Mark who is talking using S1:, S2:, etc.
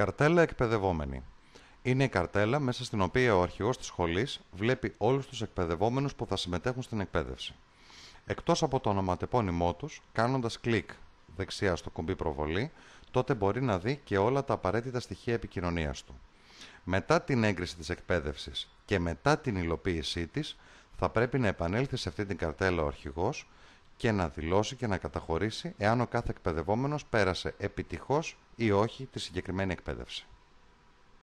S1: Καρτέλα Εκπαιδευόμενη. Είναι η καρτέλα μέσα στην οποία ο αρχηγός της σχολής βλέπει όλους τους εκπαιδευόμενους που θα συμμετέχουν στην εκπαίδευση. Εκτός από το ονοματεπώνυμό τους, κάνοντας κλικ δεξιά στο κουμπί προβολή, τότε μπορεί να δει και όλα τα απαραίτητα στοιχεία επικοινωνίας του. Μετά την έγκριση της εκπαίδευσης και μετά την υλοποίησή της, θα πρέπει να επανέλθει σε αυτή την καρτέλα ο αρχηγός και να δηλώσει και να καταχωρήσει εάν ο κάθε εκπαιδευόμενος πέρασε επιτυχώς ή όχι τη συγκεκριμένη εκπαίδευση.